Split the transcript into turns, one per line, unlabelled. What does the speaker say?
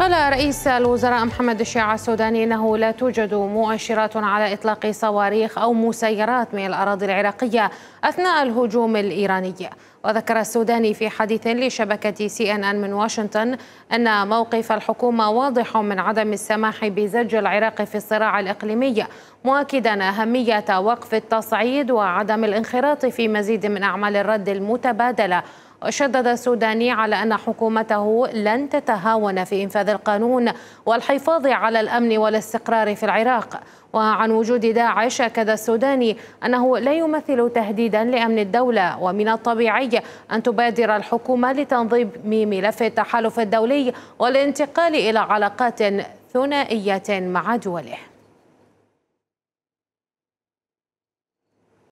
قال رئيس الوزراء محمد الشيعة السوداني أنه لا توجد مؤشرات على إطلاق صواريخ أو مسيرات من الأراضي العراقية أثناء الهجوم الإيراني وذكر السوداني في حديث لشبكة سي ان ان من واشنطن أن موقف الحكومة واضح من عدم السماح بزج العراق في الصراع الإقليمي مؤكدا أهمية وقف التصعيد وعدم الانخراط في مزيد من أعمال الرد المتبادلة شدد السوداني على أن حكومته لن تتهاون في إنفاذ القانون والحفاظ على الأمن والاستقرار في العراق وعن وجود داعش أكد السوداني أنه لا يمثل تهديدا لأمن الدولة ومن الطبيعي أن تبادر الحكومة لتنظيم ملف التحالف الدولي والانتقال إلى علاقات ثنائية مع دوله